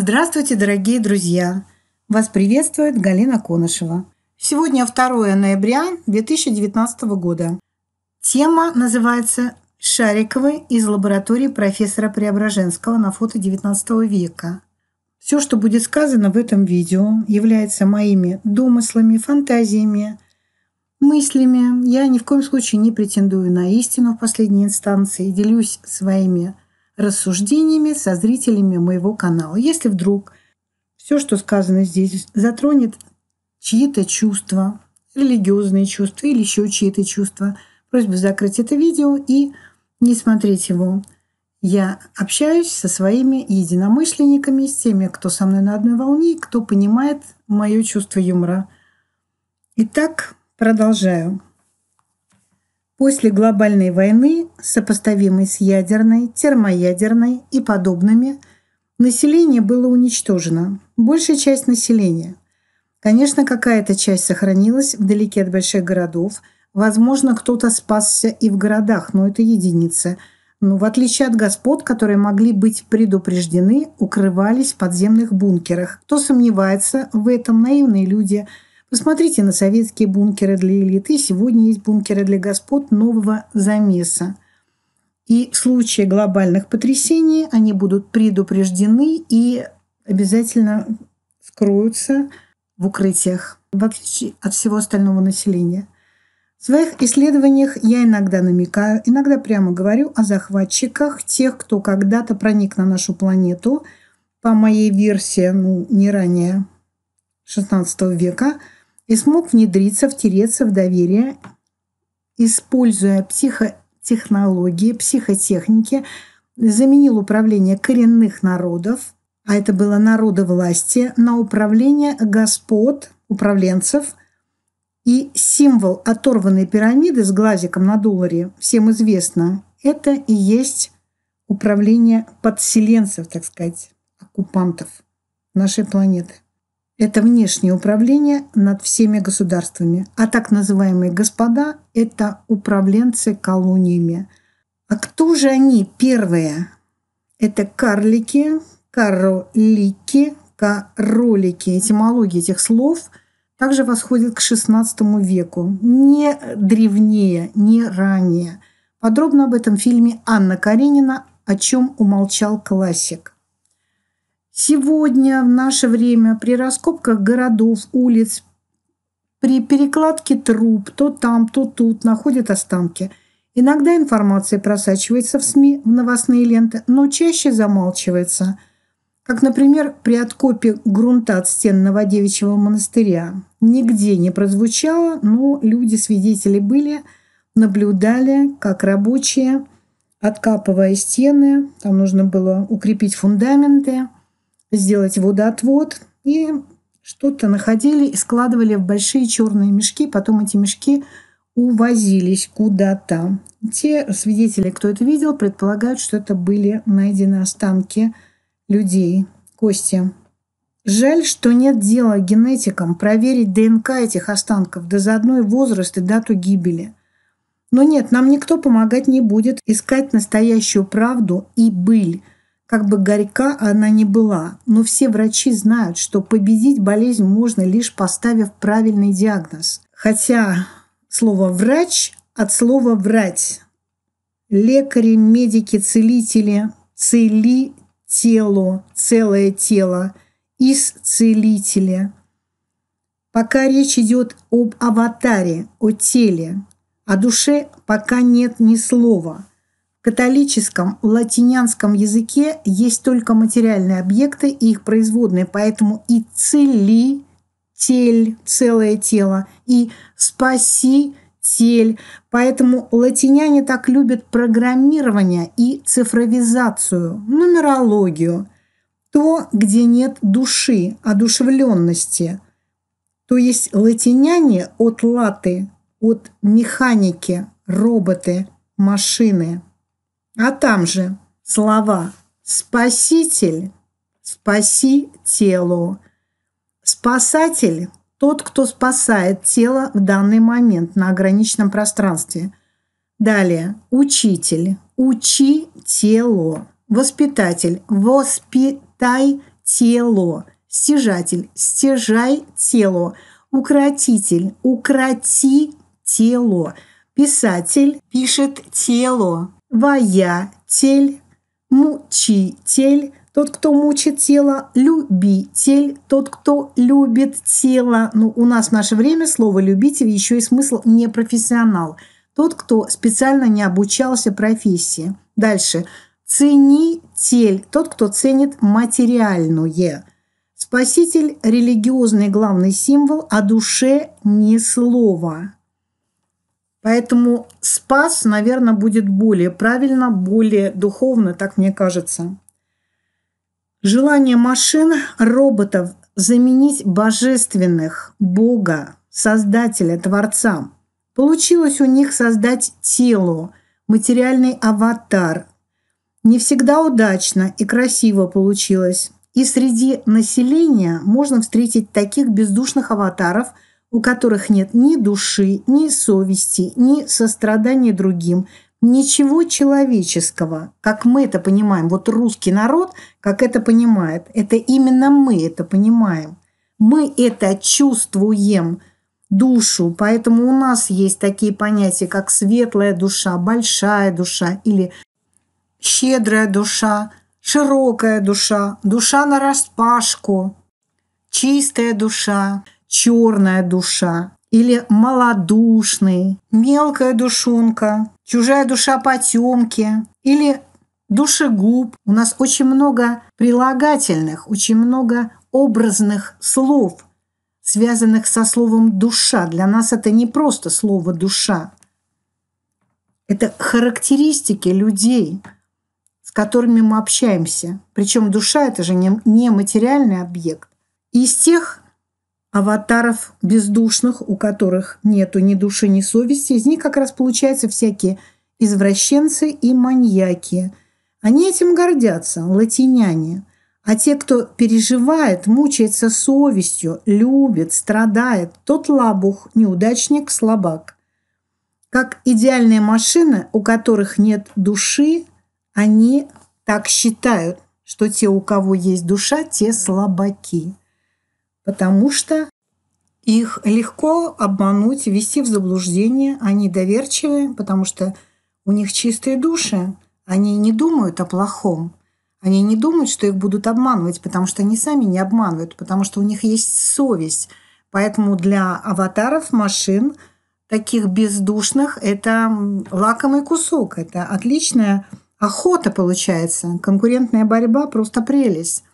Здравствуйте, дорогие друзья! Вас приветствует Галина Конышева. Сегодня 2 ноября 2019 года. Тема называется «Шариковы из лаборатории профессора Преображенского на фото XIX века». Все, что будет сказано в этом видео, является моими домыслами, фантазиями, мыслями. Я ни в коем случае не претендую на истину в последней инстанции, делюсь своими рассуждениями со зрителями моего канала. Если вдруг все, что сказано здесь, затронет чьи-то чувства, религиозные чувства или еще чьи-то чувства, просьба закрыть это видео и не смотреть его. Я общаюсь со своими единомышленниками, с теми, кто со мной на одной волне, кто понимает мое чувство юмора. Итак, продолжаю. После глобальной войны, сопоставимой с ядерной, термоядерной и подобными, население было уничтожено. Большая часть населения. Конечно, какая-то часть сохранилась вдалеке от больших городов. Возможно, кто-то спасся и в городах, но это единицы – но в отличие от господ, которые могли быть предупреждены, укрывались в подземных бункерах. Кто сомневается в этом, наивные люди – Посмотрите на советские бункеры для элиты. Сегодня есть бункеры для господ нового замеса. И в случае глобальных потрясений они будут предупреждены и обязательно скроются в укрытиях, в отличие от всего остального населения. В своих исследованиях я иногда намекаю, иногда прямо говорю о захватчиках, тех, кто когда-то проник на нашу планету, по моей версии, ну, не ранее 16 века – и смог внедриться, втереться в доверие, используя психотехнологии, психотехники, заменил управление коренных народов, а это было народы власти, на управление господ, управленцев – и символ оторванной пирамиды с глазиком на долларе всем известно. Это и есть управление подселенцев, так сказать, оккупантов нашей планеты это внешнее управление над всеми государствами, а так называемые господа – это управленцы колониями. А кто же они первые? Это карлики, королики, королики. Этимология этих слов также восходит к XVI веку, не древнее, не ранее. Подробно об этом в фильме Анна Каренина «О чем умолчал классик». Сегодня, в наше время, при раскопках городов, улиц, при перекладке труб то там, то тут находят останки. Иногда информация просачивается в СМИ, в новостные ленты, но чаще замалчивается. Как, например, при откопе грунта от стен Новодевичьего монастыря. Нигде не прозвучало, но люди-свидетели были, наблюдали, как рабочие, откапывая стены, там нужно было укрепить фундаменты – сделать водоотвод и что-то находили и складывали в большие черные мешки. Потом эти мешки увозились куда-то. Те свидетели, кто это видел, предполагают, что это были найдены останки людей, кости. Жаль, что нет дела генетикам проверить ДНК этих останков, да заодно и возраст и дату гибели. Но нет, нам никто помогать не будет искать настоящую правду и быль – как бы горька она ни была, но все врачи знают, что победить болезнь можно лишь поставив правильный диагноз. Хотя слово «врач» от слова «врать». Лекари, медики, целители, цели тело, целое тело, исцелители. Пока речь идет об аватаре, о теле, о душе пока нет ни слова – католическом латинянском языке есть только материальные объекты и их производные, поэтому и цели, тель, целое тело, и спаси, тель. Поэтому латиняне так любят программирование и цифровизацию, нумерологию, то, где нет души, одушевленности. То есть латиняне от латы, от механики, роботы, машины – а там же слова «спаситель», «спаси телу», «спасатель», тот, кто спасает тело в данный момент на ограниченном пространстве. Далее «учитель», «учи тело», «воспитатель», «воспитай тело», «стяжатель», «стяжай тело», «укротитель», «укроти тело», «писатель», «пишет тело», воятель, мучитель, тот, кто мучит тело, любитель, тот, кто любит тело. Ну, у нас в наше время слово «любитель» еще и смысл «непрофессионал». Тот, кто специально не обучался профессии. Дальше. Ценитель, тот, кто ценит материальное. Спаситель – религиозный главный символ, а душе – ни слова. Поэтому спас, наверное, будет более правильно, более духовно, так мне кажется. Желание машин, роботов заменить божественных, Бога, Создателя, Творца. Получилось у них создать тело, материальный аватар. Не всегда удачно и красиво получилось. И среди населения можно встретить таких бездушных аватаров – у которых нет ни души, ни совести, ни сострадания другим, ничего человеческого, как мы это понимаем. Вот русский народ, как это понимает, это именно мы это понимаем. Мы это чувствуем, душу. Поэтому у нас есть такие понятия, как светлая душа, большая душа или щедрая душа, широкая душа, душа на распашку, чистая душа черная душа или малодушный, мелкая душонка, чужая душа потемки или душегуб. У нас очень много прилагательных, очень много образных слов, связанных со словом «душа». Для нас это не просто слово «душа». Это характеристики людей, с которыми мы общаемся. Причем душа – это же не материальный объект. И из тех аватаров бездушных, у которых нету ни души, ни совести. Из них как раз получаются всякие извращенцы и маньяки. Они этим гордятся, латиняне. А те, кто переживает, мучается совестью, любит, страдает, тот лабух, неудачник, слабак. Как идеальные машины, у которых нет души, они так считают, что те, у кого есть душа, те слабаки – потому что их легко обмануть, ввести в заблуждение. Они доверчивы, потому что у них чистые души. Они не думают о плохом. Они не думают, что их будут обманывать, потому что они сами не обманывают, потому что у них есть совесть. Поэтому для аватаров машин, таких бездушных, это лакомый кусок. Это отличная охота получается. Конкурентная борьба – просто прелесть.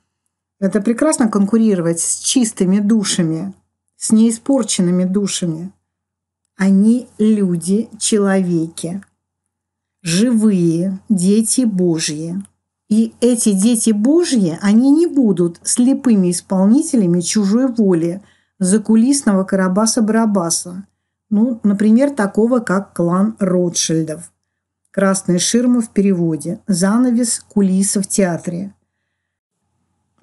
Это прекрасно конкурировать с чистыми душами, с неиспорченными душами. Они люди, человеки, живые, дети Божьи. И эти дети Божьи, они не будут слепыми исполнителями чужой воли, закулисного Карабаса-Барабаса. Ну, например, такого, как клан Ротшильдов. красная ширмы в переводе. Занавес кулиса в театре.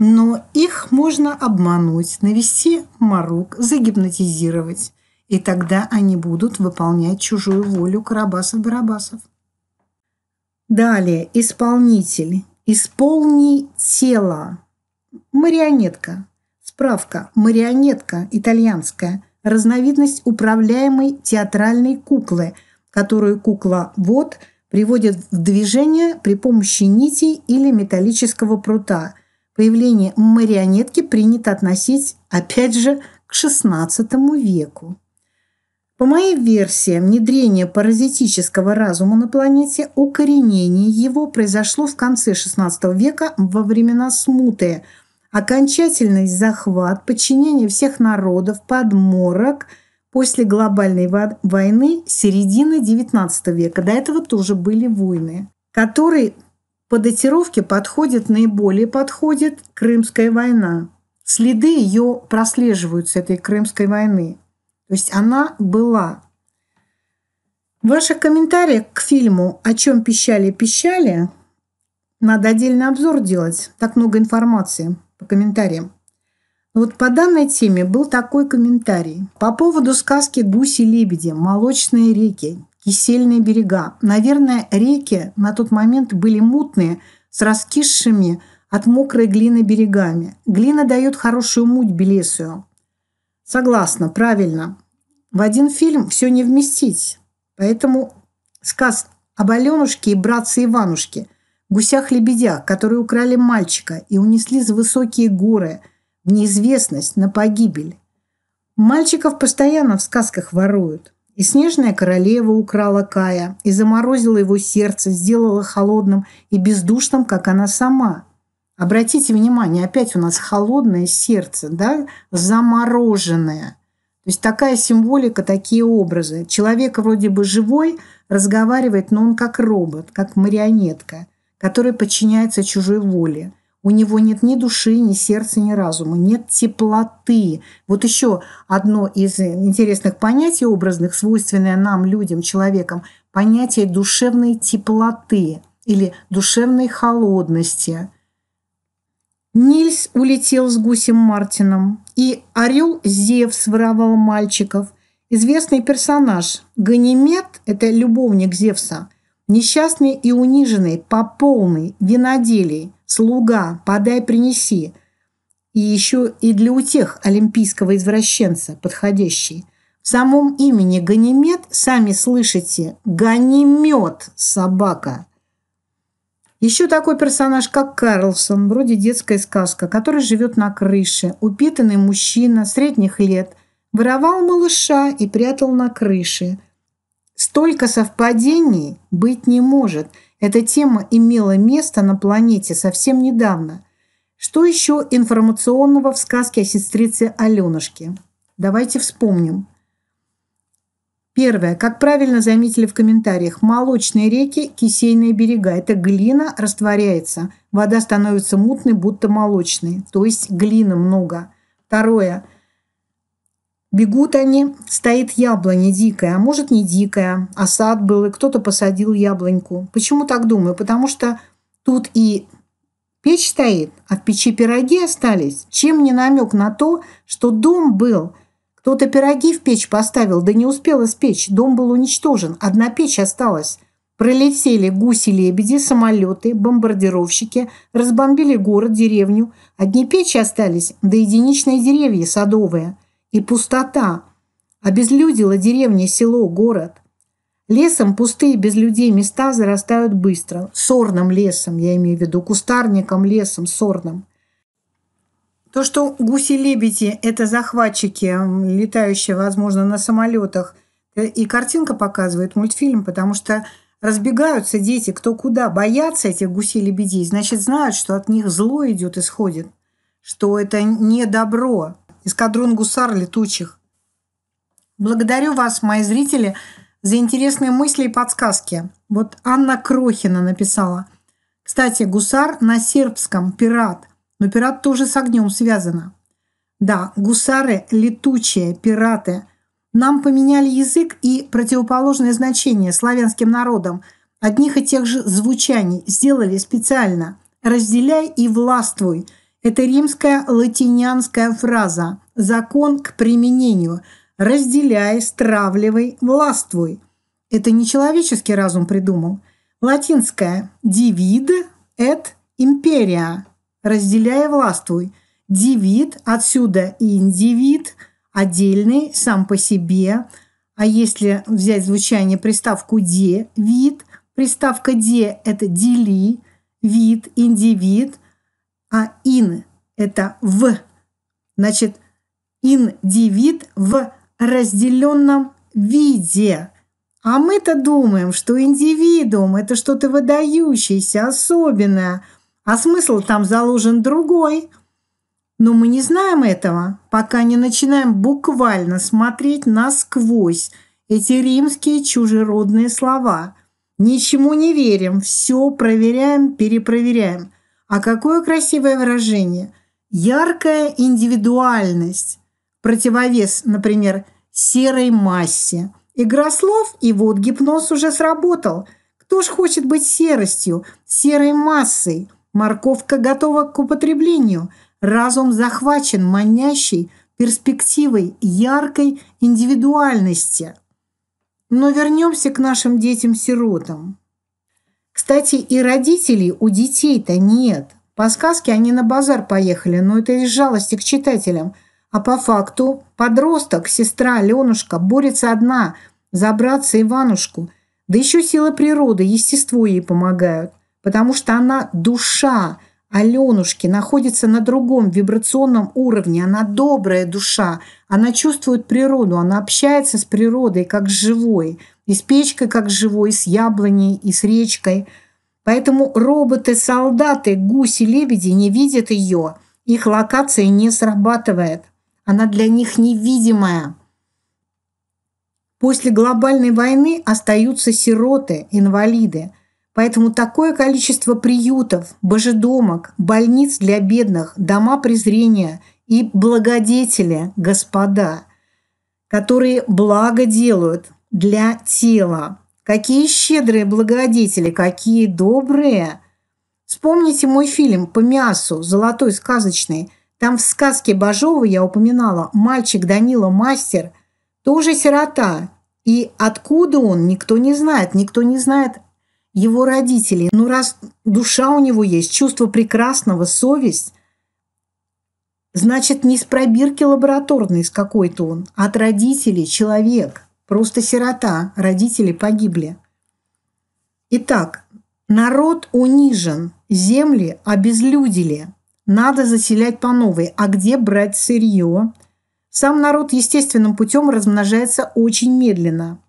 Но их можно обмануть, навести морок, загипнотизировать. И тогда они будут выполнять чужую волю Карабасов-Барабасов. Далее, исполнитель. Исполни тело. Марионетка. Справка. Марионетка итальянская. Разновидность управляемой театральной куклы, которую кукла-вод приводит в движение при помощи нитей или металлического прута – Появление марионетки принято относить, опять же, к XVI веку. По моей версии, внедрение паразитического разума на планете, укоренение его произошло в конце XVI века во времена смуты, окончательный захват, подчинение всех народов, подморок после глобальной войны середины XIX века. До этого тоже были войны, которые по датировке подходит наиболее подходит Крымская война. Следы ее прослеживаются, этой Крымской войны. То есть она была. Ваши комментарии к фильму «О чем пищали-пищали» надо отдельный обзор делать. Так много информации по комментариям. Вот по данной теме был такой комментарий. По поводу сказки «Гуси-лебеди», «Молочные реки» кисельные берега. Наверное, реки на тот момент были мутные, с раскисшими от мокрой глины берегами. Глина дает хорошую муть Белесию. Согласна, правильно. В один фильм все не вместить. Поэтому сказ об Аленушке и братце Иванушке, гусях-лебедях, которые украли мальчика и унесли за высокие горы, в неизвестность, на погибель. Мальчиков постоянно в сказках воруют – и снежная королева украла Кая и заморозила его сердце, сделала холодным и бездушным, как она сама. Обратите внимание, опять у нас холодное сердце, да, замороженное. То есть такая символика, такие образы. Человек вроде бы живой, разговаривает, но он как робот, как марионетка, который подчиняется чужой воле – у него нет ни души, ни сердца, ни разума, нет теплоты. Вот еще одно из интересных понятий образных, свойственное нам, людям, человекам, понятие душевной теплоты или душевной холодности. Нильс улетел с гусем Мартином, и орел Зевс воровал мальчиков. Известный персонаж Ганимед – это любовник Зевса, несчастный и униженный по полной виноделии – слуга, подай, принеси. И еще и для утех олимпийского извращенца подходящий. В самом имени Ганимед, сами слышите, Ганимед собака. Еще такой персонаж, как Карлсон, вроде детская сказка, который живет на крыше, упитанный мужчина средних лет, воровал малыша и прятал на крыше – Столько совпадений быть не может. Эта тема имела место на планете совсем недавно. Что еще информационного в сказке о сестрице Аленушке? Давайте вспомним. Первое. Как правильно заметили в комментариях, молочные реки, кисейные берега. Это глина растворяется. Вода становится мутной, будто молочной. То есть глины много. Второе. Бегут они, стоит яблоня дикая, а может не дикая, а сад был, и кто-то посадил яблоньку. Почему так думаю? Потому что тут и печь стоит, а в печи пироги остались. Чем не намек на то, что дом был? Кто-то пироги в печь поставил, да не успел испечь, дом был уничтожен, одна печь осталась. Пролетели гуси-лебеди, самолеты, бомбардировщики, разбомбили город, деревню. Одни печи остались, да единичные деревья садовые – и пустота. Обезлюдила деревня, село, город. Лесом пустые без людей места зарастают быстро. Сорным лесом, я имею в виду, кустарником, лесом, сорным. То, что гуси-лебеди – это захватчики, летающие, возможно, на самолетах, э, и картинка показывает мультфильм, потому что разбегаются дети кто куда, боятся этих гусей-лебедей, значит, знают, что от них зло идет, исходит, что это не добро – эскадрон гусар летучих. Благодарю вас, мои зрители, за интересные мысли и подсказки. Вот Анна Крохина написала. Кстати, гусар на сербском – пират, но пират тоже с огнем связано. Да, гусары – летучие, пираты. Нам поменяли язык и противоположное значение славянским народам одних и тех же звучаний, сделали специально. «Разделяй и властвуй», это римская латинянская фраза «закон к применению» – «разделяй, стравливай, властвуй». Это не человеческий разум придумал. Латинская «divide et imperia» – «разделяй, властвуй». Дивид, отсюда и индивид, отдельный, сам по себе. А если взять звучание приставку «де» – вид, приставка «де» – это «дели», вид, индивид, а ин – это в. Значит, индивид в разделенном виде. А мы-то думаем, что индивидуум – это что-то выдающееся, особенное, а смысл там заложен другой. Но мы не знаем этого, пока не начинаем буквально смотреть насквозь эти римские чужеродные слова. Ничему не верим, все проверяем, перепроверяем – а какое красивое выражение! Яркая индивидуальность, противовес, например, серой массе. Игра слов, и вот гипноз уже сработал. Кто ж хочет быть серостью, серой массой? Морковка готова к употреблению. Разум захвачен манящей перспективой яркой индивидуальности. Но вернемся к нашим детям-сиротам. Кстати, и родителей у детей-то нет. По сказке они на базар поехали, но это из жалости к читателям. А по факту подросток, сестра Ленушка борется одна забраться Иванушку. Да еще сила природы, естество ей помогают, потому что она душа – Аленушки находится на другом вибрационном уровне. Она добрая душа. Она чувствует природу. Она общается с природой как с живой. И с печкой как с живой, и с яблоней, и с речкой. Поэтому роботы-солдаты, гуси-лебеди не видят ее. Их локация не срабатывает. Она для них невидимая. После глобальной войны остаются сироты, инвалиды – Поэтому такое количество приютов, божедомок, больниц для бедных, дома презрения и благодетели, господа, которые благо делают для тела. Какие щедрые благодетели, какие добрые. Вспомните мой фильм по мясу «Золотой сказочный». Там в сказке Бажова я упоминала мальчик Данила Мастер, тоже сирота. И откуда он, никто не знает. Никто не знает, его родителей. Ну раз душа у него есть, чувство прекрасного, совесть, значит, не с пробирки лабораторной с какой-то он, а от родителей человек, просто сирота, родители погибли. Итак, народ унижен, земли обезлюдили, надо заселять по новой. А где брать сырье? Сам народ естественным путем размножается очень медленно,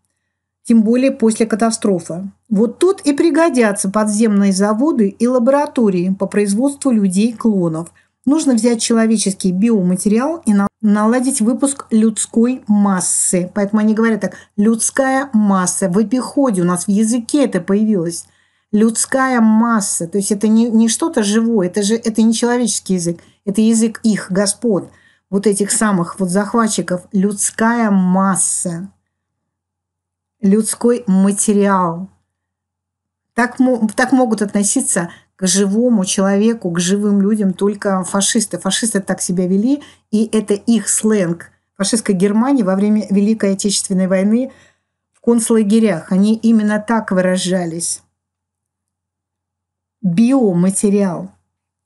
тем более после катастрофы. Вот тут и пригодятся подземные заводы и лаборатории по производству людей-клонов. Нужно взять человеческий биоматериал и наладить выпуск людской массы. Поэтому они говорят так, людская масса. В эпиходе у нас в языке это появилось. Людская масса. То есть это не, не что-то живое, это же это не человеческий язык, это язык их, господ, вот этих самых вот захватчиков. Людская масса. Людской материал. Так, так могут относиться к живому человеку, к живым людям только фашисты. Фашисты так себя вели, и это их сленг. Фашистской Германии во время Великой Отечественной войны в концлагерях они именно так выражались. Биоматериал.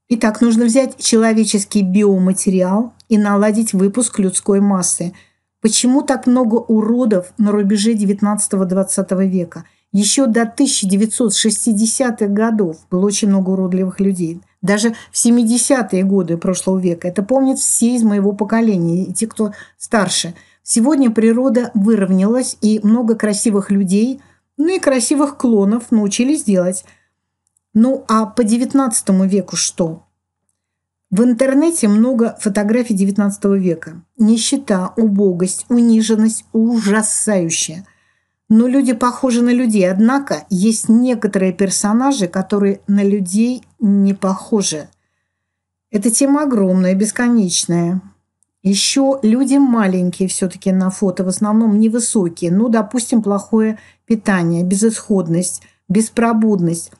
Итак, нужно взять человеческий биоматериал и наладить выпуск людской массы. Почему так много уродов на рубеже 19-20 века – еще до 1960-х годов было очень много уродливых людей. Даже в 70-е годы прошлого века. Это помнят все из моего поколения и те, кто старше. Сегодня природа выровнялась, и много красивых людей, ну и красивых клонов научились делать. Ну а по 19 веку что? В интернете много фотографий 19 века. Нищета, убогость, униженность ужасающая – но люди похожи на людей. Однако есть некоторые персонажи, которые на людей не похожи. Эта тема огромная, бесконечная. Еще люди маленькие все-таки на фото, в основном невысокие. Ну, допустим, плохое питание, безысходность, беспробудность.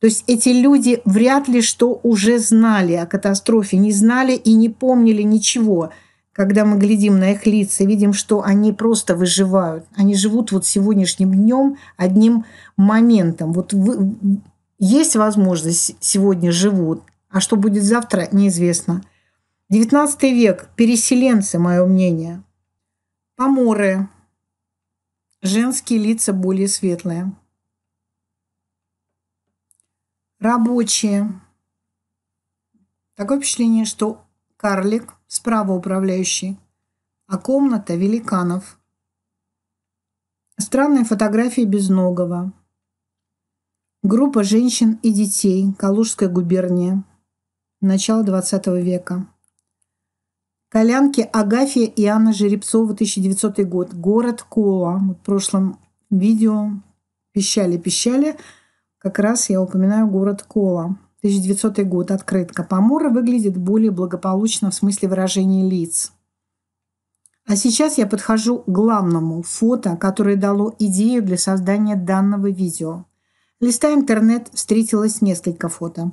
То есть эти люди вряд ли что уже знали о катастрофе, не знали и не помнили ничего – когда мы глядим на их лица, видим, что они просто выживают. Они живут вот сегодняшним днем одним моментом. Вот вы, есть возможность сегодня живут, а что будет завтра, неизвестно. 19 век, переселенцы, мое мнение. Поморы, женские лица более светлые. Рабочие. Такое впечатление, что карлик – справа управляющий, а комната великанов. Странные фотографии безногого. Группа женщин и детей. Калужская губерния. Начало 20 века. Колянки Агафья и Анна Жеребцова, 1900 год. Город Кола. В прошлом видео пищали-пищали. Как раз я упоминаю город Кола. 1900 год, открытка. Помора выглядит более благополучно в смысле выражения лиц. А сейчас я подхожу к главному фото, которое дало идею для создания данного видео. Листая интернет, встретилось несколько фото.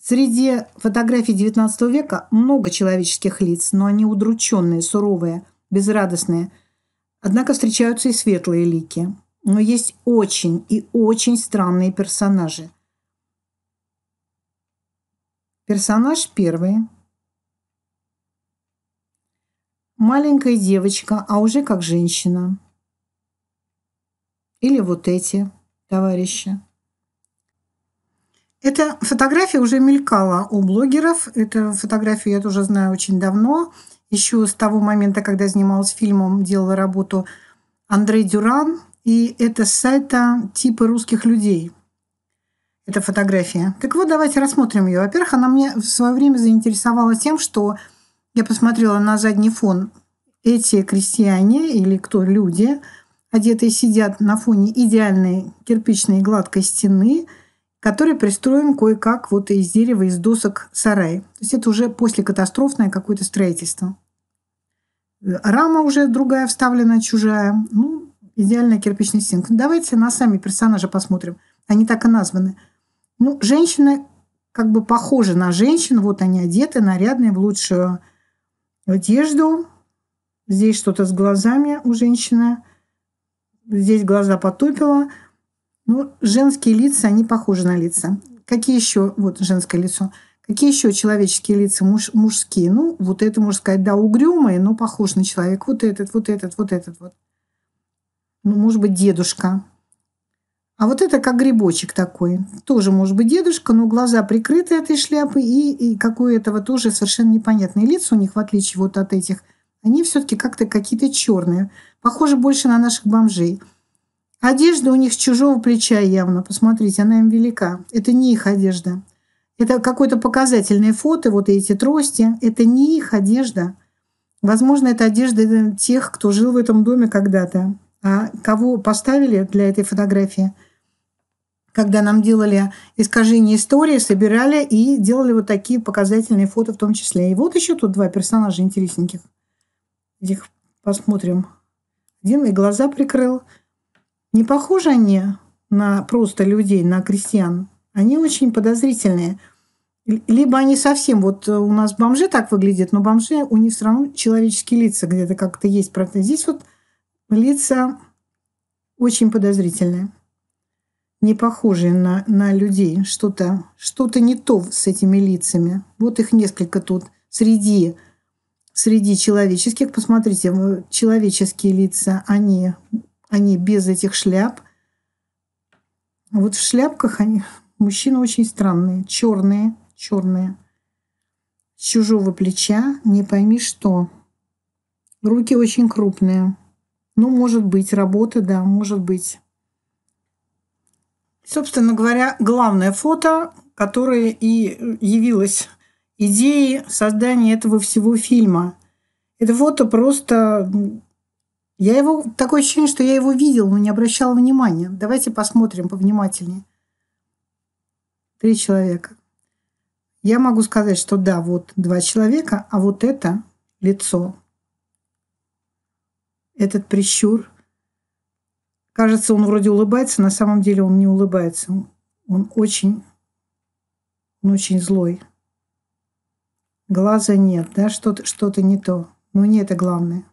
Среди фотографий XIX века много человеческих лиц, но они удрученные, суровые, безрадостные. Однако встречаются и светлые лики – но есть очень и очень странные персонажи. Персонаж первый. Маленькая девочка, а уже как женщина. Или вот эти товарищи. Эта фотография уже мелькала у блогеров. Эту фотографию я тоже знаю очень давно. Еще с того момента, когда занималась фильмом, делала работу Андрей Дюран, и это с сайта типы русских людей. Это фотография. Так вот, давайте рассмотрим ее. Во-первых, она мне в свое время заинтересовала тем, что я посмотрела на задний фон. Эти крестьяне или кто люди, одетые сидят на фоне идеальной кирпичной гладкой стены, который пристроен кое-как вот из дерева, из досок сарай. То есть это уже после катастрофное какое-то строительство. Рама уже другая вставлена, чужая. Ну, идеальная кирпичная стенка. Давайте на сами персонажа посмотрим. Они так и названы. Ну, женщины как бы похожи на женщин. Вот они одеты, нарядные, в лучшую одежду. Здесь что-то с глазами у женщины. Здесь глаза потупила. Ну, женские лица, они похожи на лица. Какие еще? Вот женское лицо. Какие еще человеческие лица муж, мужские? Ну, вот это, можно сказать, да, угрюмые, но похож на человека. Вот этот, вот этот, вот этот, вот ну, может быть, дедушка. А вот это как грибочек такой. Тоже может быть дедушка, но глаза прикрыты этой шляпы и, и какое этого тоже совершенно непонятное лицо у них, в отличие вот от этих. Они все-таки как-то какие-то черные. Похоже больше на наших бомжей. Одежда у них с чужого плеча явно. Посмотрите, она им велика. Это не их одежда. Это какое-то показательное фото, вот эти трости. Это не их одежда. Возможно, это одежда тех, кто жил в этом доме когда-то. А кого поставили для этой фотографии, когда нам делали искажение истории, собирали и делали вот такие показательные фото в том числе. И вот еще тут два персонажа интересненьких. Их посмотрим. Один и глаза прикрыл. Не похожи они на просто людей, на крестьян. Они очень подозрительные. Либо они совсем, вот э, у нас бомжи так выглядят, но бомжи, у них все равно человеческие лица где-то как-то есть. Правда, здесь вот лица очень подозрительные, не похожие на, на людей. Что-то что, -то, не то с этими лицами. Вот их несколько тут среди, среди человеческих. Посмотрите, человеческие лица, они, они без этих шляп. Вот в шляпках они, мужчины очень странные, черные, черные. С чужого плеча не пойми что. Руки очень крупные. Ну, может быть, работы, да, может быть. Собственно говоря, главное фото, которое и явилось идеей создания этого всего фильма. Это фото просто... Я его... Такое ощущение, что я его видел, но не обращал внимания. Давайте посмотрим повнимательнее. Три человека. Я могу сказать, что да, вот два человека, а вот это лицо этот прищур. Кажется, он вроде улыбается, на самом деле он не улыбается. Он очень, он очень злой. Глаза нет, да, что-то что не то. Но ну, не это главное.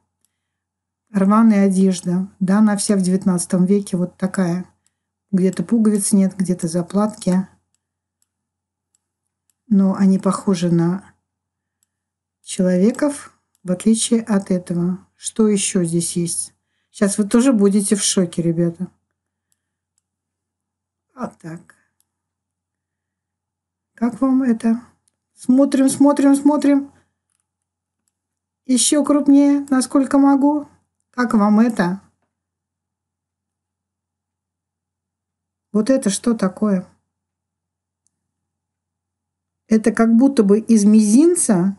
Рваная одежда, да, она вся в 19 веке вот такая. Где-то пуговиц нет, где-то заплатки. Но они похожи на человеков, в отличие от этого. Что еще здесь есть? Сейчас вы тоже будете в шоке, ребята. А так. Как вам это? Смотрим, смотрим, смотрим. Еще крупнее, насколько могу. Как вам это? Вот это что такое? Это как будто бы из мизинца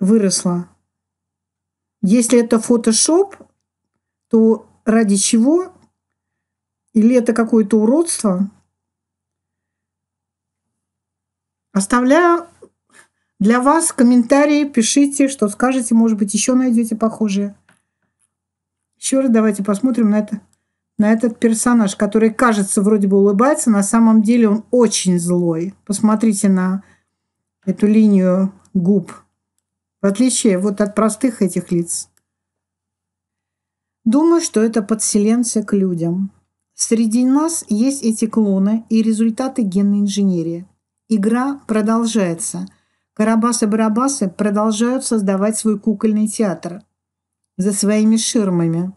выросла. Если это фотошоп, то ради чего? Или это какое-то уродство? Оставляю для вас комментарии, пишите, что скажете, может быть, еще найдете похожие. Еще раз давайте посмотрим на, это, на этот персонаж, который, кажется, вроде бы улыбается, на самом деле он очень злой. Посмотрите на эту линию губ в отличие вот от простых этих лиц. Думаю, что это подселенцы к людям. Среди нас есть эти клоны и результаты генной инженерии. Игра продолжается. Карабасы-барабасы продолжают создавать свой кукольный театр за своими ширмами.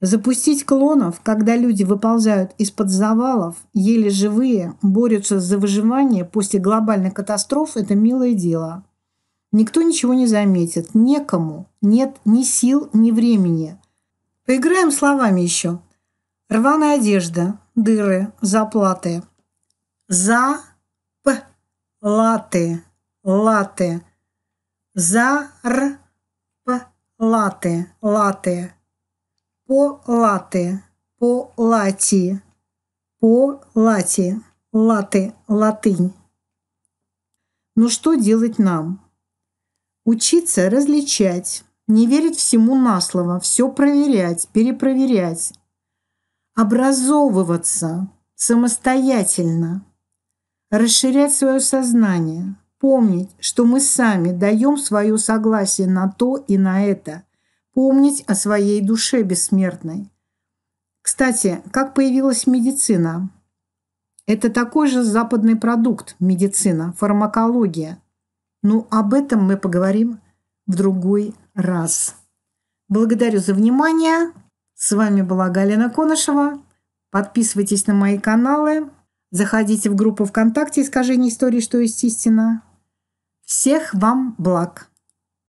Запустить клонов, когда люди выползают из-под завалов, еле живые, борются за выживание после глобальной катастрофы, это милое дело – Никто ничего не заметит. Некому. Нет ни сил, ни времени. Поиграем словами еще. Рваная одежда, дыры, заплаты. За п латы, латы. За р п латы, латы. По латы, по лати. По лати, латы, латынь. Ну что делать нам? Учиться различать, не верить всему на слово, все проверять, перепроверять, образовываться самостоятельно, расширять свое сознание, помнить, что мы сами даем свое согласие на то и на это, помнить о своей душе бессмертной. Кстати, как появилась медицина? Это такой же западный продукт – медицина, фармакология. Но ну, об этом мы поговорим в другой раз. Благодарю за внимание. С вами была Галина Конышева. Подписывайтесь на мои каналы. Заходите в группу ВКонтакте «Искажение истории. Что есть истина». Всех вам благ!